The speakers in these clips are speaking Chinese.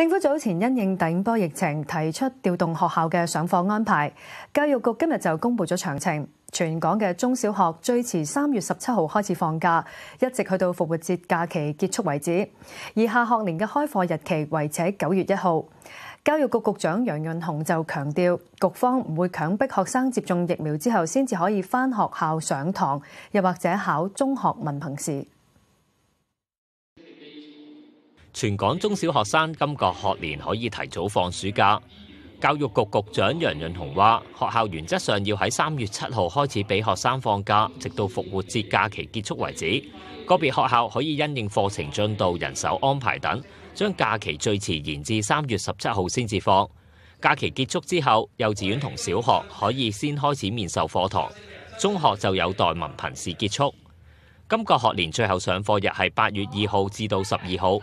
政府早前因应第波疫情，提出调动学校嘅上课安排。教育局今日就公布咗详情，全港嘅中小学最迟三月十七号开始放假，一直去到复活节假期结束为止。而下学年嘅开课日期维持喺九月一号。教育局局长杨润雄就强调，局方唔会强迫学生接种疫苗之后先至可以翻学校上堂，又或者考中学文凭试。全港中小學生今個學年可以提早放暑假。教育局局長楊潤雄話：，學校原則上要喺三月七號開始俾學生放假，直到復活節假期結束為止。個別學校可以因應課程進度、人手安排等，將假期最遲延至三月十七號先至放。假期結束之後，幼稚園同小學可以先開始面授課堂，中學就有待文憑試結束。今個學年最後上課日係八月二號至到十二號。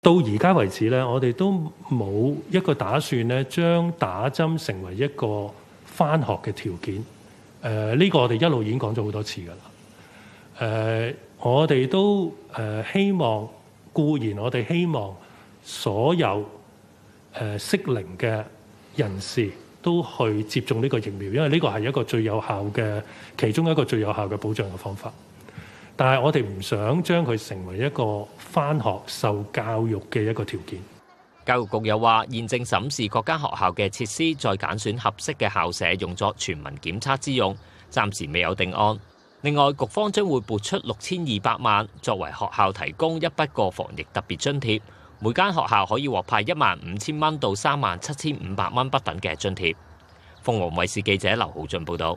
到而家为止咧，我哋都冇一个打算咧，将打针成为一个翻学嘅条件。诶，呢个我哋一路已經讲咗好多次噶啦。诶，我哋都诶希望，固然我哋希望所有诶适龄嘅人士都去接种呢个疫苗，因为呢个系一个最有效嘅，其中一个最有效嘅保障嘅方法。但系我哋唔想將佢成為一個返學受教育嘅一個條件。教育局又話，現正審視各間學校嘅設施，再揀選合適嘅校舍用作全民檢測之用，暫時未有定案。另外，局方將會撥出六千二百萬作為學校提供一筆過防疫特別津貼，每間學校可以獲派一萬五千蚊到三萬七千五百蚊不等嘅津貼。鳳凰衛視記者劉浩俊報道。